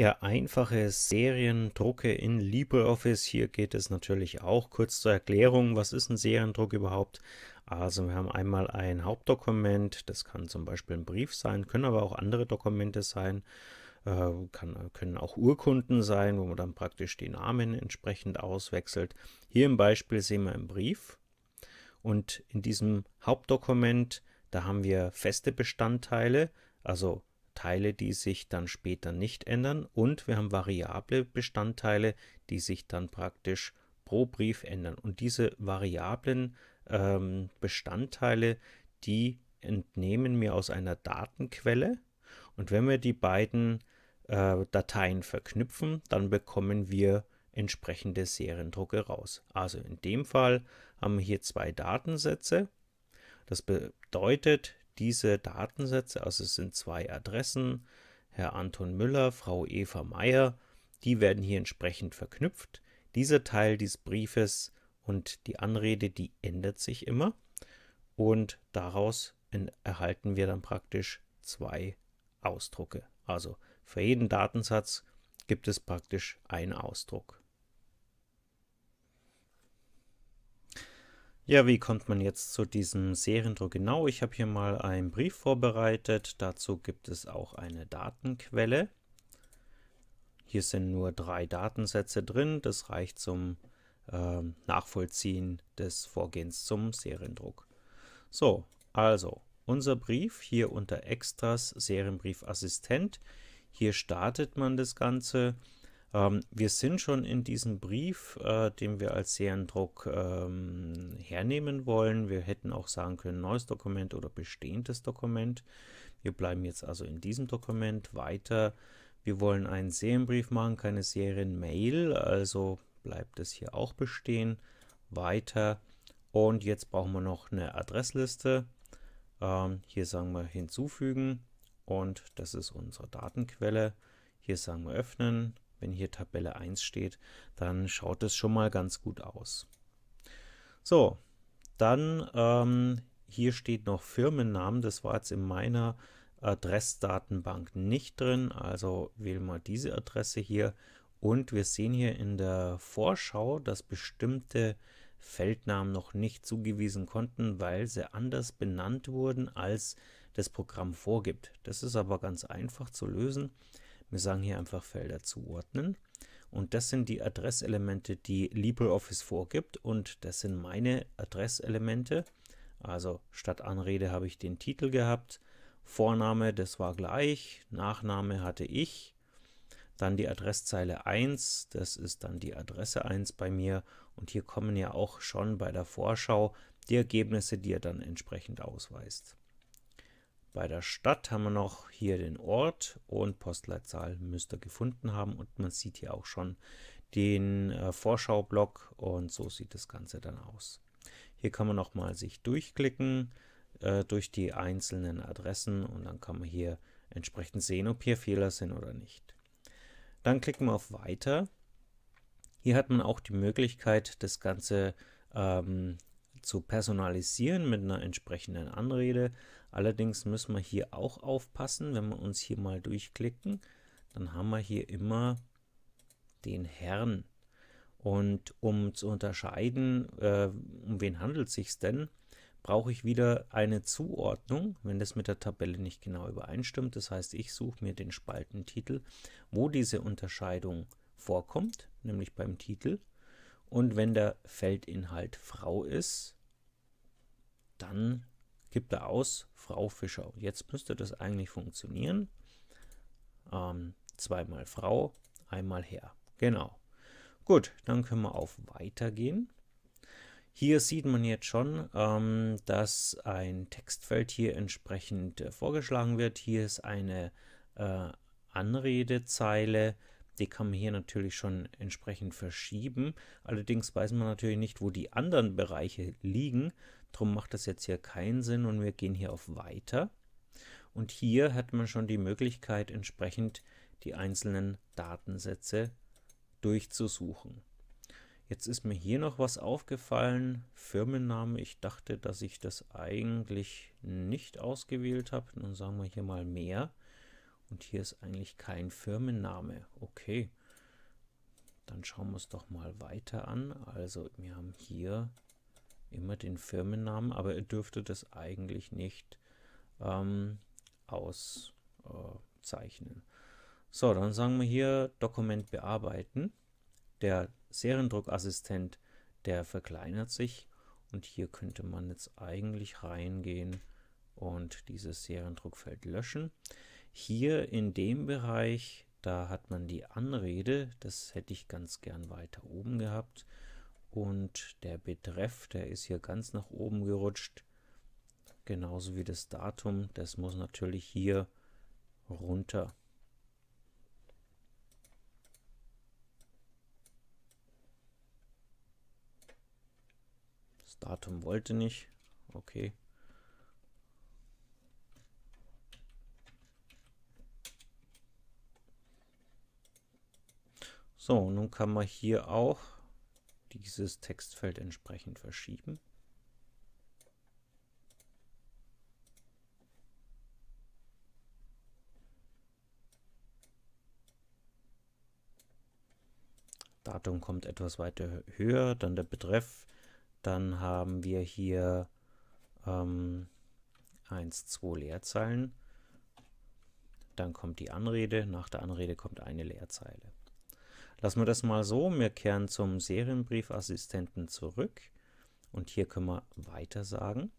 Ja, einfache Seriendrucke in LibreOffice. Hier geht es natürlich auch kurz zur Erklärung, was ist ein Seriendruck überhaupt? Also wir haben einmal ein Hauptdokument, das kann zum Beispiel ein Brief sein, können aber auch andere Dokumente sein, äh, kann, können auch Urkunden sein, wo man dann praktisch die Namen entsprechend auswechselt. Hier im Beispiel sehen wir einen Brief und in diesem Hauptdokument, da haben wir feste Bestandteile, also Teile, die sich dann später nicht ändern und wir haben variable Bestandteile, die sich dann praktisch pro Brief ändern. Und diese variablen ähm, Bestandteile, die entnehmen wir aus einer Datenquelle und wenn wir die beiden äh, Dateien verknüpfen, dann bekommen wir entsprechende Seriendrucke raus. Also in dem Fall haben wir hier zwei Datensätze. Das bedeutet, diese Datensätze, also es sind zwei Adressen, Herr Anton Müller, Frau Eva Meyer, die werden hier entsprechend verknüpft. Dieser Teil des Briefes und die Anrede, die ändert sich immer und daraus erhalten wir dann praktisch zwei Ausdrucke. Also für jeden Datensatz gibt es praktisch einen Ausdruck. Ja, wie kommt man jetzt zu diesem Seriendruck genau? Ich habe hier mal einen Brief vorbereitet. Dazu gibt es auch eine Datenquelle. Hier sind nur drei Datensätze drin. Das reicht zum äh, Nachvollziehen des Vorgehens zum Seriendruck. So, also unser Brief hier unter Extras Serienbrief Assistent. Hier startet man das Ganze ähm, wir sind schon in diesem Brief, äh, den wir als Seriendruck ähm, hernehmen wollen. Wir hätten auch sagen können, neues Dokument oder bestehendes Dokument. Wir bleiben jetzt also in diesem Dokument weiter. Wir wollen einen Serienbrief machen, keine Serienmail, also bleibt es hier auch bestehen. Weiter. Und jetzt brauchen wir noch eine Adressliste. Ähm, hier sagen wir hinzufügen und das ist unsere Datenquelle. Hier sagen wir öffnen wenn hier Tabelle 1 steht, dann schaut es schon mal ganz gut aus. So, dann ähm, hier steht noch Firmennamen. Das war jetzt in meiner Adressdatenbank nicht drin. Also wähle mal diese Adresse hier. Und wir sehen hier in der Vorschau, dass bestimmte Feldnamen noch nicht zugewiesen konnten, weil sie anders benannt wurden, als das Programm vorgibt. Das ist aber ganz einfach zu lösen. Wir sagen hier einfach Felder zuordnen. Und das sind die Adresselemente, die LibreOffice vorgibt. Und das sind meine Adresselemente. Also statt Anrede habe ich den Titel gehabt. Vorname, das war gleich. Nachname hatte ich. Dann die Adresszeile 1, das ist dann die Adresse 1 bei mir. Und hier kommen ja auch schon bei der Vorschau die Ergebnisse, die er dann entsprechend ausweist. Bei der Stadt haben wir noch hier den Ort und Postleitzahl müsst ihr gefunden haben. Und man sieht hier auch schon den äh, Vorschaublock und so sieht das Ganze dann aus. Hier kann man nochmal sich durchklicken äh, durch die einzelnen Adressen und dann kann man hier entsprechend sehen, ob hier Fehler sind oder nicht. Dann klicken wir auf Weiter. Hier hat man auch die Möglichkeit, das Ganze ähm, zu personalisieren mit einer entsprechenden Anrede. Allerdings müssen wir hier auch aufpassen, wenn wir uns hier mal durchklicken, dann haben wir hier immer den Herrn. Und um zu unterscheiden, äh, um wen handelt es sich denn, brauche ich wieder eine Zuordnung, wenn das mit der Tabelle nicht genau übereinstimmt. Das heißt, ich suche mir den Spaltentitel, wo diese Unterscheidung vorkommt, nämlich beim Titel. Und wenn der Feldinhalt Frau ist, dann gibt er aus Frau Fischer. Jetzt müsste das eigentlich funktionieren. Ähm, zweimal Frau, einmal Herr. Genau. Gut, dann können wir auf Weiter gehen. Hier sieht man jetzt schon, ähm, dass ein Textfeld hier entsprechend äh, vorgeschlagen wird. Hier ist eine äh, Anredezeile die kann man hier natürlich schon entsprechend verschieben. Allerdings weiß man natürlich nicht, wo die anderen Bereiche liegen. Darum macht das jetzt hier keinen Sinn und wir gehen hier auf Weiter. Und hier hat man schon die Möglichkeit, entsprechend die einzelnen Datensätze durchzusuchen. Jetzt ist mir hier noch was aufgefallen. Firmenname. Ich dachte, dass ich das eigentlich nicht ausgewählt habe. Nun sagen wir hier mal mehr. Und hier ist eigentlich kein Firmenname. Okay, dann schauen wir es doch mal weiter an. Also wir haben hier immer den Firmennamen, aber er dürfte das eigentlich nicht ähm, auszeichnen. Äh, so, dann sagen wir hier Dokument bearbeiten. Der Seriendruckassistent, der verkleinert sich und hier könnte man jetzt eigentlich reingehen und dieses Seriendruckfeld löschen. Hier in dem Bereich, da hat man die Anrede, das hätte ich ganz gern weiter oben gehabt. Und der Betreff, der ist hier ganz nach oben gerutscht. Genauso wie das Datum, das muss natürlich hier runter. Das Datum wollte nicht. Okay. So, nun kann man hier auch dieses Textfeld entsprechend verschieben. Datum kommt etwas weiter höher, dann der Betreff. Dann haben wir hier ähm, 1, 2 Leerzeilen. Dann kommt die Anrede. Nach der Anrede kommt eine Leerzeile. Lassen wir das mal so. Wir kehren zum Serienbriefassistenten zurück. Und hier können wir weiter sagen.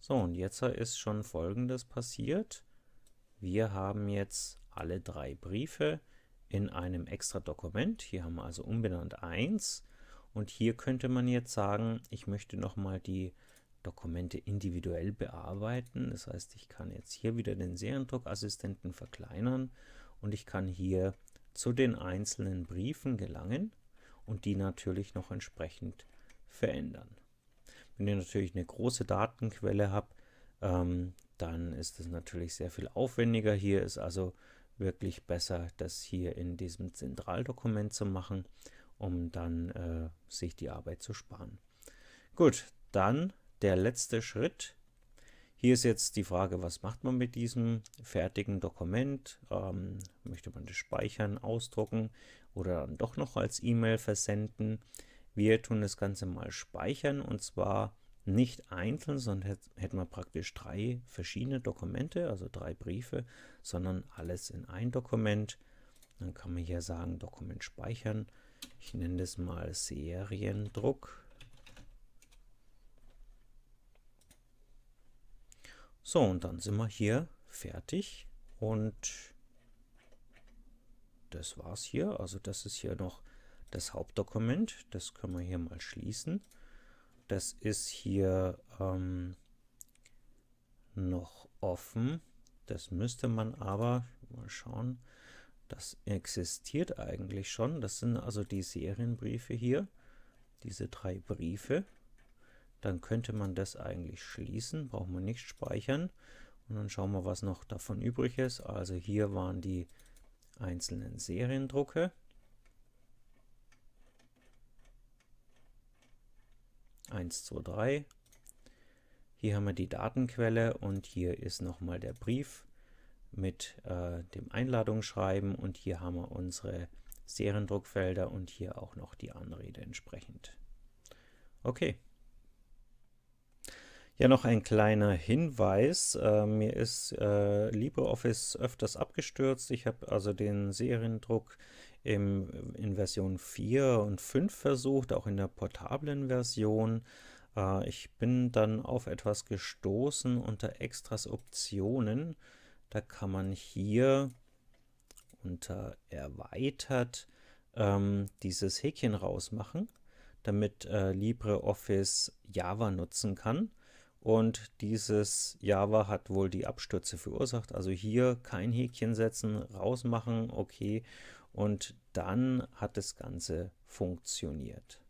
So, und jetzt ist schon Folgendes passiert. Wir haben jetzt alle drei Briefe in einem extra Dokument. Hier haben wir also umbenannt 1. Und hier könnte man jetzt sagen, ich möchte nochmal die Dokumente individuell bearbeiten. Das heißt, ich kann jetzt hier wieder den Seriendruckassistenten verkleinern und ich kann hier zu den einzelnen Briefen gelangen und die natürlich noch entsprechend verändern. Wenn ihr natürlich eine große Datenquelle habt, ähm, dann ist es natürlich sehr viel aufwendiger. Hier ist also wirklich besser, das hier in diesem Zentraldokument zu machen, um dann äh, sich die Arbeit zu sparen. Gut, dann der letzte Schritt hier ist jetzt die Frage, was macht man mit diesem fertigen Dokument? Ähm, möchte man das speichern, ausdrucken oder dann doch noch als E-Mail versenden? Wir tun das Ganze mal speichern und zwar nicht einzeln, sondern hätten wir praktisch drei verschiedene Dokumente, also drei Briefe, sondern alles in ein Dokument. Dann kann man hier sagen, Dokument speichern. Ich nenne das mal Seriendruck. So, und dann sind wir hier fertig und das war's hier. Also das ist hier noch das Hauptdokument. Das können wir hier mal schließen. Das ist hier ähm, noch offen. Das müsste man aber, mal schauen, das existiert eigentlich schon. Das sind also die Serienbriefe hier, diese drei Briefe dann könnte man das eigentlich schließen, braucht man nicht speichern. Und dann schauen wir, was noch davon übrig ist. Also hier waren die einzelnen Seriendrucke. Eins, zwei, drei. Hier haben wir die Datenquelle und hier ist nochmal der Brief mit äh, dem Einladungsschreiben und hier haben wir unsere Seriendruckfelder und hier auch noch die Anrede entsprechend. Okay. Ja, noch ein kleiner Hinweis. Äh, mir ist äh, LibreOffice öfters abgestürzt. Ich habe also den Seriendruck im, in Version 4 und 5 versucht, auch in der portablen Version. Äh, ich bin dann auf etwas gestoßen unter Extras Optionen. Da kann man hier unter Erweitert ähm, dieses Häkchen rausmachen, damit äh, LibreOffice Java nutzen kann. Und dieses Java hat wohl die Abstürze verursacht. Also hier kein Häkchen setzen, rausmachen, okay. Und dann hat das Ganze funktioniert.